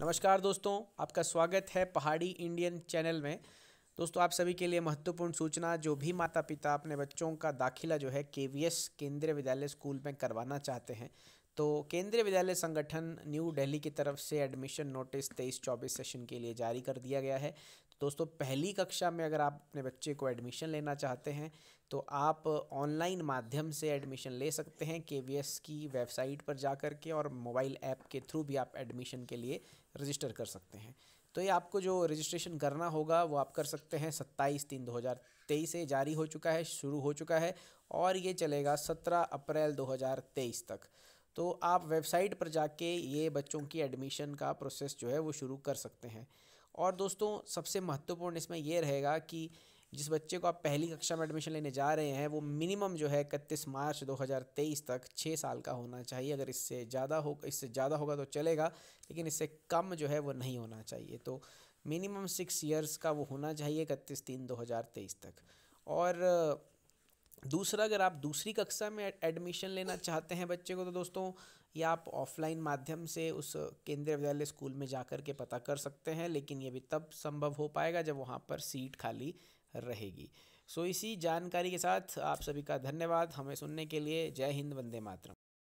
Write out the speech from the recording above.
नमस्कार दोस्तों आपका स्वागत है पहाड़ी इंडियन चैनल में दोस्तों आप सभी के लिए महत्वपूर्ण सूचना जो भी माता पिता अपने बच्चों का दाखिला जो है के वी एस केंद्रीय विद्यालय स्कूल में करवाना चाहते हैं तो केंद्रीय विद्यालय संगठन न्यू दिल्ली की तरफ से एडमिशन नोटिस तेईस चौबीस सेशन के लिए जारी कर दिया गया है तो दोस्तों पहली कक्षा में अगर आप अपने बच्चे को एडमिशन लेना चाहते हैं तो आप ऑनलाइन माध्यम से एडमिशन ले सकते हैं के की वेबसाइट पर जा कर के और मोबाइल ऐप के थ्रू भी आप एडमिशन के लिए रजिस्टर कर सकते हैं तो ये आपको जो रजिस्ट्रेशन करना होगा वो आप कर सकते हैं सत्ताईस तीन दो हज़ार तेईस से जारी हो चुका है शुरू हो चुका है और ये चलेगा सत्रह अप्रैल दो हज़ार तेईस तक तो आप वेबसाइट पर जाके ये बच्चों की एडमिशन का प्रोसेस जो है वो शुरू कर सकते हैं और दोस्तों सबसे महत्वपूर्ण इसमें यह रहेगा कि जिस बच्चे को आप पहली कक्षा में एडमिशन लेने जा रहे हैं वो मिनिमम जो है इकतीस मार्च 2023 तक छः साल का होना चाहिए अगर इससे ज़्यादा हो इससे ज़्यादा होगा तो चलेगा लेकिन इससे कम जो है वो नहीं होना चाहिए तो मिनिमम सिक्स ईयर्स का वो होना चाहिए इकतीस तीन 2023 तक और दूसरा अगर आप दूसरी कक्षा में एडमिशन लेना चाहते हैं बच्चे को तो दोस्तों या आप ऑफलाइन माध्यम से उस केंद्रीय विद्यालय स्कूल में जाकर के पता कर सकते हैं लेकिन ये भी तब संभव हो पाएगा जब वहाँ पर सीट खाली रहेगी सो इसी जानकारी के साथ आप सभी का धन्यवाद हमें सुनने के लिए जय हिंद वंदे मातरम